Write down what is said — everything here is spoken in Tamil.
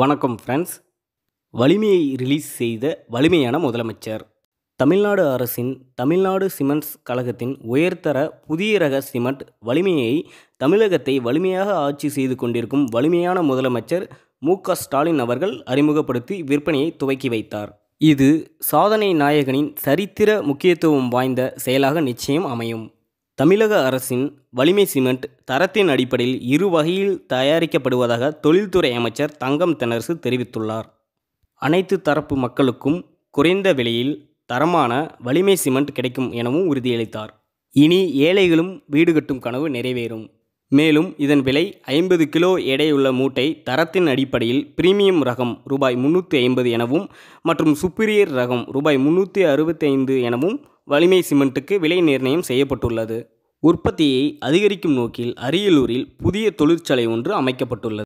வணக்கம் ஃப்ரெண்ட்ஸ் வலிமையை ரிலீஸ் செய்த வலிமையான முதலமைச்சர் தமிழ்நாடு அரசின் தமிழ்நாடு சிமெண்ட்ஸ் கழகத்தின் உயர்தர புதிய ரக சிமெண்ட் வலிமையை தமிழகத்தை வலிமையாக ஆட்சி செய்து கொண்டிருக்கும் வலிமையான முதலமைச்சர் மு ஸ்டாலின் அவர்கள் அறிமுகப்படுத்தி விற்பனையை துவக்கி வைத்தார் இது சாதனை நாயகனின் சரித்திர முக்கியத்துவம் வாய்ந்த செயலாக நிச்சயம் அமையும் தமிழக அரசின் வலிமை சிமெண்ட் தரத்தின் அடிப்படையில் இரு வகையில் தயாரிக்கப்படுவதாக தொழில்துறை அமைச்சர் தங்கம் தென்னரசு தெரிவித்துள்ளார் அனைத்து தரப்பு மக்களுக்கும் குறைந்த விலையில் தரமான வலிமை சிமெண்ட் கிடைக்கும் எனவும் உறுதியளித்தார் இனி ஏழைகளும் வீடு கட்டும் கனவு நிறைவேறும் மேலும் இதன் விலை ஐம்பது கிலோ எடையுள்ள மூட்டை தரத்தின் அடிப்படையில் பிரீமியம் ரகம் ரூபாய் முந்நூற்றி ஐம்பது எனவும் மற்றும் சுப்பீரியர் ரகம் ரூபாய் முந்நூற்றி அறுபத்தி ஐந்து எனவும் வலிமை சிமெண்ட்டுக்கு விலை நிர்ணயம் செய்யப்பட்டுள்ளது உற்பத்தியை அதிகரிக்கும் நோக்கில் அரியலூரில் புதிய தொழிற்சாலை ஒன்று அமைக்கப்பட்டுள்ளது